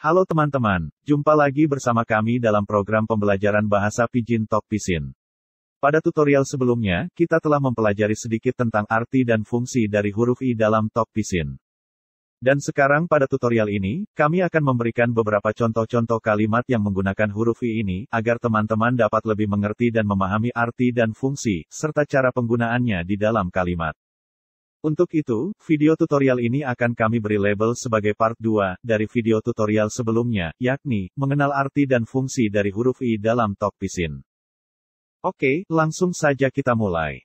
Halo teman-teman, jumpa lagi bersama kami dalam program pembelajaran bahasa Pijin Topisin. Pisin. Pada tutorial sebelumnya, kita telah mempelajari sedikit tentang arti dan fungsi dari huruf I dalam Tok Pisin. Dan sekarang pada tutorial ini, kami akan memberikan beberapa contoh-contoh kalimat yang menggunakan huruf I ini, agar teman-teman dapat lebih mengerti dan memahami arti dan fungsi, serta cara penggunaannya di dalam kalimat. Untuk itu, video tutorial ini akan kami beri label sebagai part 2 dari video tutorial sebelumnya, yakni mengenal arti dan fungsi dari huruf I dalam Tok pisin. Oke, langsung saja kita mulai.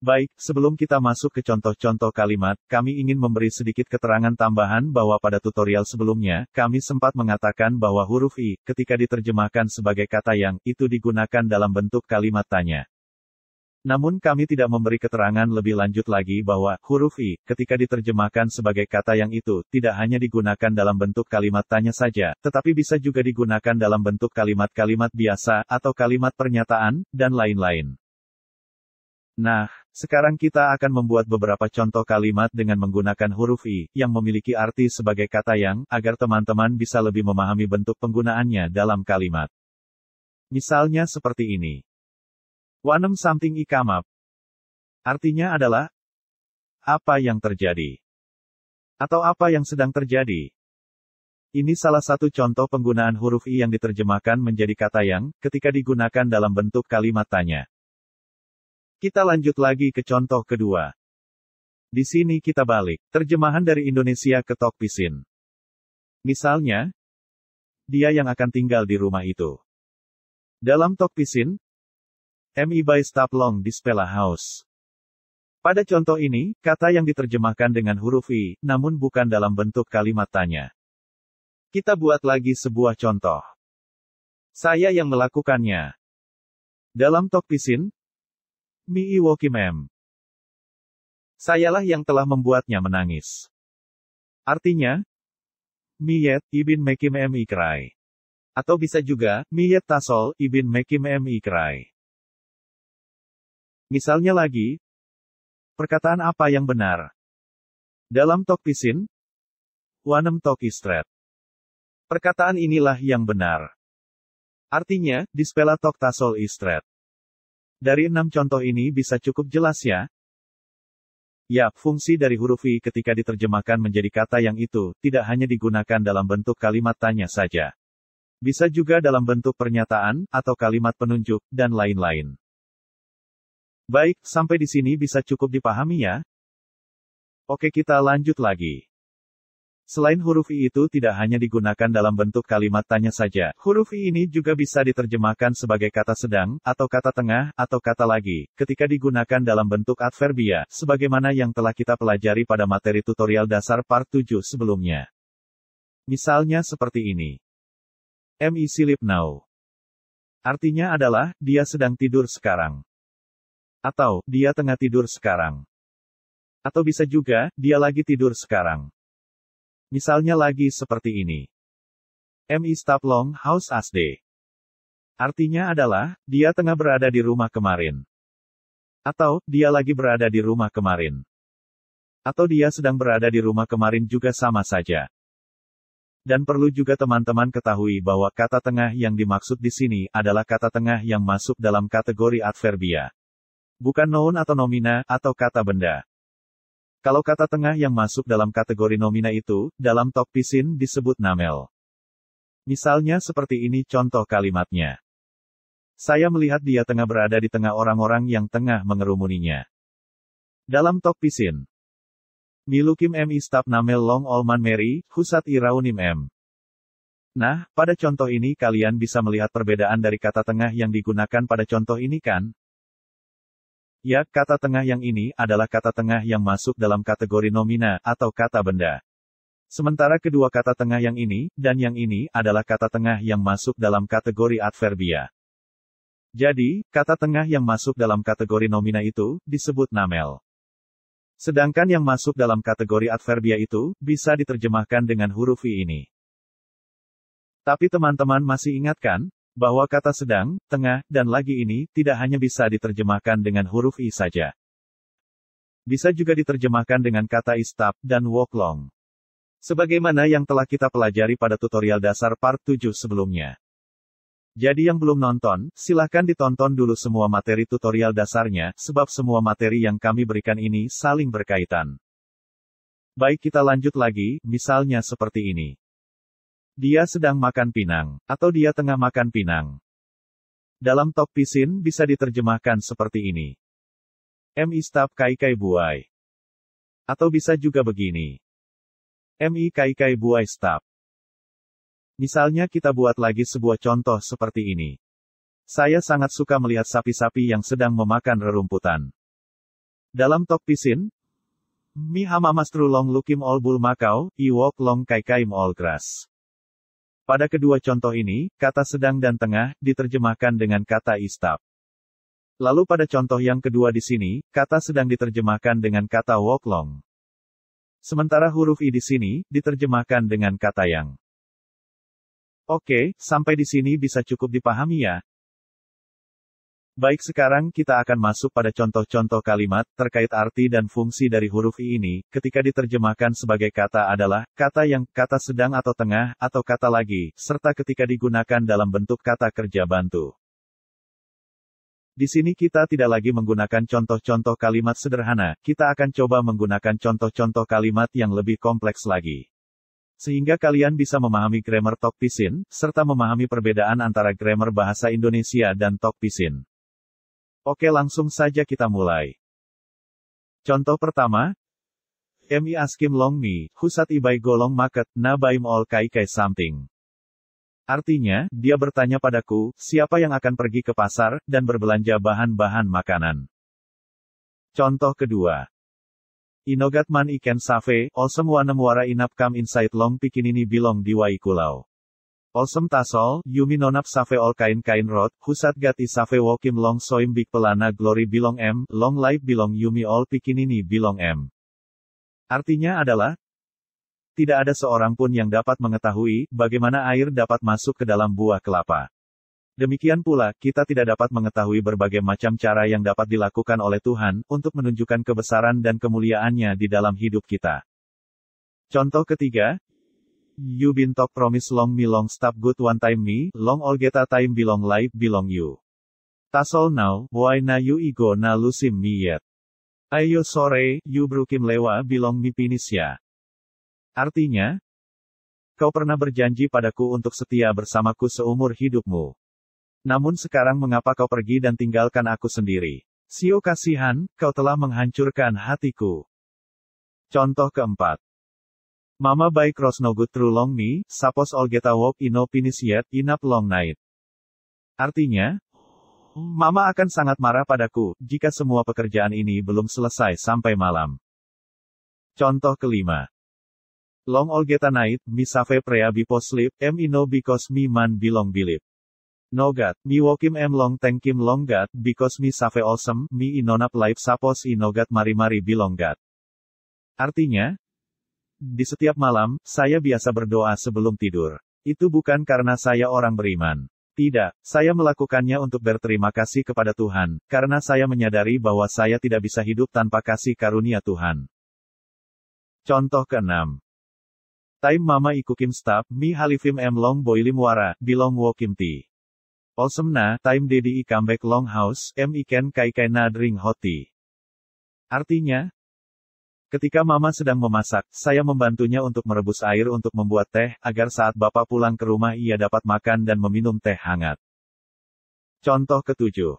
Baik, sebelum kita masuk ke contoh-contoh kalimat, kami ingin memberi sedikit keterangan tambahan bahwa pada tutorial sebelumnya, kami sempat mengatakan bahwa huruf I, ketika diterjemahkan sebagai kata yang, itu digunakan dalam bentuk kalimat tanya. Namun kami tidak memberi keterangan lebih lanjut lagi bahwa huruf i ketika diterjemahkan sebagai kata yang itu tidak hanya digunakan dalam bentuk kalimat tanya saja, tetapi bisa juga digunakan dalam bentuk kalimat-kalimat biasa atau kalimat pernyataan dan lain-lain. Nah, sekarang kita akan membuat beberapa contoh kalimat dengan menggunakan huruf i yang memiliki arti sebagai kata yang agar teman-teman bisa lebih memahami bentuk penggunaannya dalam kalimat. Misalnya seperti ini. Wanem something ikamap. E Artinya adalah, apa yang terjadi? Atau apa yang sedang terjadi? Ini salah satu contoh penggunaan huruf I yang diterjemahkan menjadi kata yang, ketika digunakan dalam bentuk kalimat tanya. Kita lanjut lagi ke contoh kedua. Di sini kita balik, terjemahan dari Indonesia ke Tok Pisin. Misalnya, dia yang akan tinggal di rumah itu. Dalam Tok Pisin, MI by stop Long di Spella House. Pada contoh ini, kata yang diterjemahkan dengan huruf I, namun bukan dalam bentuk kalimat tanya. Kita buat lagi sebuah contoh. Saya yang melakukannya. Dalam tok pisin, Mi Kim Mem. Sayalah yang telah membuatnya menangis. Artinya, Miyet, Ibin Mekim M. Ikrai. Atau bisa juga, Miyet Tasol, Ibin Mekim M. Ikrai. Misalnya lagi, perkataan apa yang benar? Dalam Tok Pisin, Wanem Tok Istret. Perkataan inilah yang benar. Artinya, dispela Tok Tasol Istret. Dari enam contoh ini bisa cukup jelas ya? Ya, fungsi dari huruf I ketika diterjemahkan menjadi kata yang itu, tidak hanya digunakan dalam bentuk kalimat tanya saja. Bisa juga dalam bentuk pernyataan, atau kalimat penunjuk, dan lain-lain. Baik, sampai di sini bisa cukup dipahami ya. Oke kita lanjut lagi. Selain huruf I itu tidak hanya digunakan dalam bentuk kalimat tanya saja, huruf I ini juga bisa diterjemahkan sebagai kata sedang, atau kata tengah, atau kata lagi, ketika digunakan dalam bentuk adverbia, sebagaimana yang telah kita pelajari pada materi tutorial dasar part 7 sebelumnya. Misalnya seperti ini. M.I. Silip Now. Artinya adalah, dia sedang tidur sekarang. Atau, dia tengah tidur sekarang. Atau bisa juga, dia lagi tidur sekarang. Misalnya lagi seperti ini. MI Stap Long House as day. Artinya adalah, dia tengah berada di rumah kemarin. Atau, dia lagi berada di rumah kemarin. Atau dia sedang berada di rumah kemarin juga sama saja. Dan perlu juga teman-teman ketahui bahwa kata tengah yang dimaksud di sini adalah kata tengah yang masuk dalam kategori adverbia bukan noun atau nomina, atau kata benda. Kalau kata tengah yang masuk dalam kategori nomina itu, dalam pisin disebut namel. Misalnya seperti ini contoh kalimatnya. Saya melihat dia tengah berada di tengah orang-orang yang tengah mengerumuninya. Dalam pisin. Milukim M. Istab namel long olman mary husat iraunim M. Nah, pada contoh ini kalian bisa melihat perbedaan dari kata tengah yang digunakan pada contoh ini kan? Ya, kata tengah yang ini adalah kata tengah yang masuk dalam kategori nomina atau kata benda. Sementara kedua kata tengah yang ini dan yang ini adalah kata tengah yang masuk dalam kategori adverbia. Jadi, kata tengah yang masuk dalam kategori nomina itu disebut namel. Sedangkan yang masuk dalam kategori adverbia itu bisa diterjemahkan dengan huruf i ini. Tapi teman-teman masih ingatkan bahwa kata sedang, tengah, dan lagi ini tidak hanya bisa diterjemahkan dengan huruf I saja. Bisa juga diterjemahkan dengan kata istab dan woklong, Sebagaimana yang telah kita pelajari pada tutorial dasar part 7 sebelumnya. Jadi yang belum nonton, silahkan ditonton dulu semua materi tutorial dasarnya, sebab semua materi yang kami berikan ini saling berkaitan. Baik kita lanjut lagi, misalnya seperti ini. Dia sedang makan pinang, atau dia tengah makan pinang. Dalam top pisin bisa diterjemahkan seperti ini. mi istab kai kai buai. Atau bisa juga begini. MI kai kai buai stab. Misalnya kita buat lagi sebuah contoh seperti ini. Saya sangat suka melihat sapi-sapi yang sedang memakan rerumputan. Dalam top pisin, Mi hamamastru long lukim ol bul makau, iwok long kai Kai Mol grass. Pada kedua contoh ini, kata sedang dan tengah diterjemahkan dengan kata istab. Lalu pada contoh yang kedua di sini, kata sedang diterjemahkan dengan kata woklong. Sementara huruf i di sini diterjemahkan dengan kata yang. Oke, sampai di sini bisa cukup dipahami ya. Baik sekarang kita akan masuk pada contoh-contoh kalimat terkait arti dan fungsi dari huruf I ini, ketika diterjemahkan sebagai kata adalah, kata yang, kata sedang atau tengah, atau kata lagi, serta ketika digunakan dalam bentuk kata kerja bantu. Di sini kita tidak lagi menggunakan contoh-contoh kalimat sederhana, kita akan coba menggunakan contoh-contoh kalimat yang lebih kompleks lagi sehingga kalian bisa memahami grammar Pisin, serta memahami perbedaan antara grammar bahasa Indonesia dan Pisin. Oke langsung saja kita mulai. Contoh pertama, MI askim long mi, husat ibai golong maket, nabaim ol kai kai something. Artinya, dia bertanya padaku, siapa yang akan pergi ke pasar, dan berbelanja bahan-bahan makanan. Contoh kedua. Inogatman iken save, osem wana muara inap kam inside long pikinini bilong diwai kulau. Olsem tasol, nonap save all kain kain rot, husat gati save wokim long soim bik pelana glory bilong m, long life bilong yumi All pikinini bilong m. Artinya adalah, tidak ada seorang pun yang dapat mengetahui bagaimana air dapat masuk ke dalam buah kelapa. Demikian pula, kita tidak dapat mengetahui berbagai macam cara yang dapat dilakukan oleh Tuhan untuk menunjukkan kebesaran dan kemuliaannya di dalam hidup kita. Contoh ketiga, You been top promise long me long stop good one time me, long all get a time belong life belong you. Tasol now, why na you ego na lusim me yet. Ayo sore, you brukim lewa belong me pinis ya. Artinya, kau pernah berjanji padaku untuk setia bersamaku seumur hidupmu. Namun sekarang mengapa kau pergi dan tinggalkan aku sendiri? Sio kasihan, kau telah menghancurkan hatiku. Contoh keempat. Mama by good through Long Mi, Sapos Olgeta finish Ino in Inap Long Night. Artinya, Mama akan sangat marah padaku, jika semua pekerjaan ini belum selesai sampai malam. Contoh kelima. Long Olgeta Night, save Prea Bipo Sleep, M Ino Because me Man Bilong Bilip. Nogat, Mi Wokim M Long long Longgat, Because me Save Awesome, Mi Inonap Life Sapos Inogat Mari Mari Bilonggat. Artinya, di setiap malam, saya biasa berdoa sebelum tidur. Itu bukan karena saya orang beriman. Tidak, saya melakukannya untuk berterima kasih kepada Tuhan, karena saya menyadari bahwa saya tidak bisa hidup tanpa kasih karunia Tuhan. Contoh keenam. Time Mama kim Stab, Mi Halifim M Long Lim Wara, Bilong Wo kim Ti. Olsemna, time dedi i comeback long house, m iken kai kai nadring hoti. Artinya, Ketika Mama sedang memasak, saya membantunya untuk merebus air untuk membuat teh, agar saat Bapak pulang ke rumah ia dapat makan dan meminum teh hangat. Contoh ketujuh.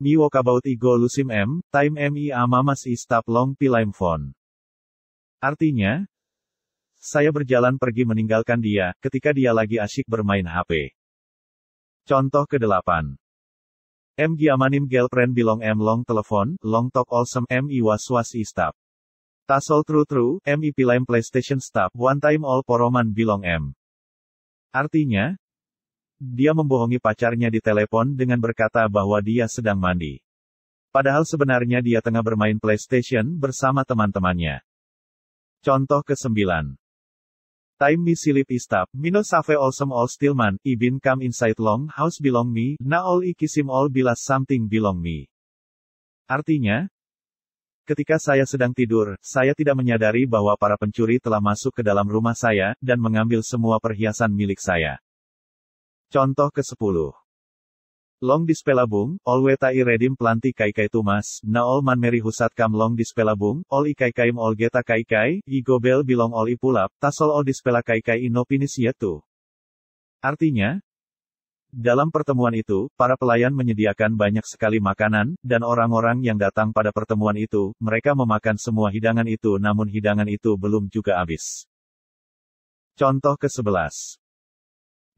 Mi wakabout go lusim m, time mi amamas stop long pilaim phone. Artinya, saya berjalan pergi meninggalkan dia, ketika dia lagi asyik bermain HP. Contoh ke-8. M giamanim gelpren bilong M long telepon, long talk awesome M i was stop. Tasol True True, MIP Lime PlayStation Stop, One Time All Poroman Bilong M. Artinya, dia membohongi pacarnya di telepon dengan berkata bahwa dia sedang mandi. Padahal sebenarnya dia tengah bermain PlayStation bersama teman-temannya. Contoh ke-9. Time me silip istap, mino save awesome all stillman, ibin come inside long house belong me, na all ikisim all bilas something belong me. Artinya, Ketika saya sedang tidur, saya tidak menyadari bahwa para pencuri telah masuk ke dalam rumah saya, dan mengambil semua perhiasan milik saya. Contoh ke-10. Long dispelabung, ol wetai redim planti kai kai tumas, na ol manmeri kam long dispelabung, ol ikaikaim ol geta kai i gobel bilong ol pulap tasol ol dispela kai inopinis yetu. Artinya, dalam pertemuan itu, para pelayan menyediakan banyak sekali makanan, dan orang-orang yang datang pada pertemuan itu, mereka memakan semua hidangan itu namun hidangan itu belum juga habis. Contoh ke-11.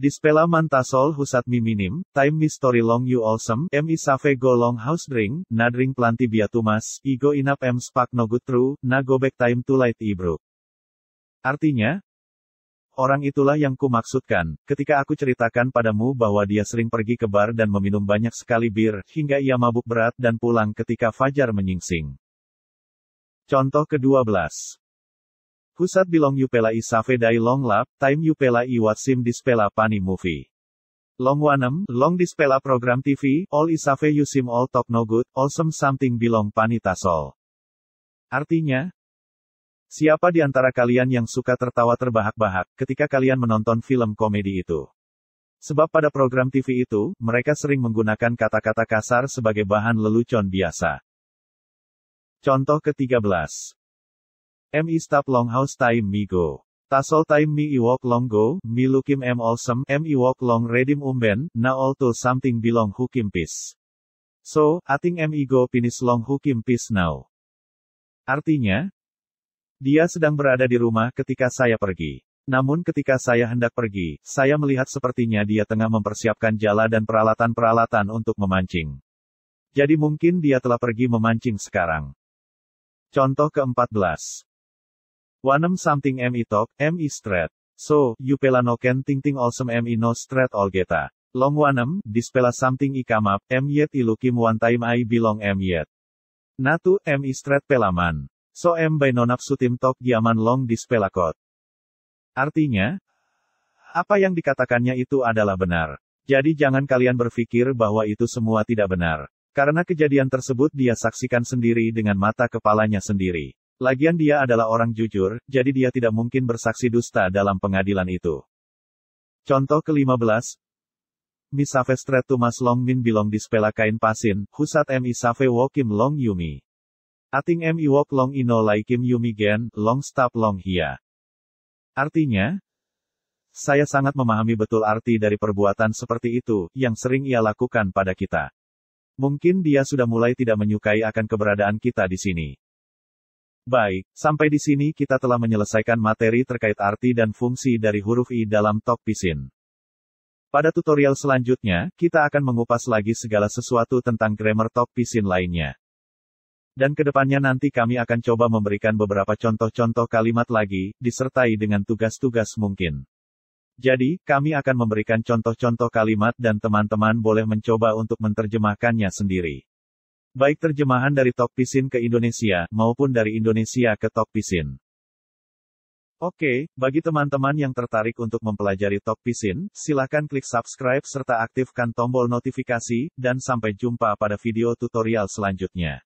Dispela mantasol husat mi minim, time mi story long you awesome, mi save go long house drink, nadring planti biatumas, igo inap m spak no true, na go back time to light ibro. Artinya, Orang itulah yang kumaksudkan, ketika aku ceritakan padamu bahwa dia sering pergi ke bar dan meminum banyak sekali bir, hingga ia mabuk berat dan pulang ketika fajar menyingsing. Contoh ke-12. Husat bilong yupela i save dai long lap, time yupela i sim dispela pani movie. Long wanem, long dispela program TV, all isave yusim all talk no good, all some something bilong pani tasol. Artinya, Siapa di antara kalian yang suka tertawa terbahak-bahak ketika kalian menonton film komedi itu? Sebab pada program TV itu, mereka sering menggunakan kata-kata kasar sebagai bahan lelucon biasa. Contoh ke-13. M long longhouse time mi go. Tasol time mi iwok long go, mi lukim m awesome. m iwok long redim umben, na all to something belong hukim pis. So, ating m go finish long hukim pis now. Artinya, dia sedang berada di rumah ketika saya pergi. Namun ketika saya hendak pergi, saya melihat sepertinya dia tengah mempersiapkan jala dan peralatan-peralatan untuk memancing. Jadi mungkin dia telah pergi memancing sekarang. Contoh ke-14. Wanem something M itok, M i istret. So, no you ting ting awesome M ino all geta. Long wanem, dispela something kamap M yet lukim one time I belong M yet. Natu, M i istret pelaman. Soem nonap sutim Tok Giaman Long di Artinya, apa yang dikatakannya itu adalah benar. Jadi jangan kalian berpikir bahwa itu semua tidak benar. Karena kejadian tersebut dia saksikan sendiri dengan mata kepalanya sendiri. Lagian dia adalah orang jujur, jadi dia tidak mungkin bersaksi dusta dalam pengadilan itu. Contoh ke-15, Misave Stret Tumas Long Min Bilong Dispela Pasin, Husat M. Long Yumi. Ating M Iwok Long Ino laikim Yumigen, Long stop Long Hia. Artinya, saya sangat memahami betul arti dari perbuatan seperti itu, yang sering ia lakukan pada kita. Mungkin dia sudah mulai tidak menyukai akan keberadaan kita di sini. Baik, sampai di sini kita telah menyelesaikan materi terkait arti dan fungsi dari huruf I dalam Tok Pisin. Pada tutorial selanjutnya, kita akan mengupas lagi segala sesuatu tentang grammar Tok Pisin lainnya. Dan kedepannya nanti kami akan coba memberikan beberapa contoh-contoh kalimat lagi, disertai dengan tugas-tugas mungkin. Jadi, kami akan memberikan contoh-contoh kalimat dan teman-teman boleh mencoba untuk menerjemahkannya sendiri. Baik terjemahan dari Top ke Indonesia, maupun dari Indonesia ke Top Oke, bagi teman-teman yang tertarik untuk mempelajari Top Pisin, silakan klik subscribe serta aktifkan tombol notifikasi, dan sampai jumpa pada video tutorial selanjutnya.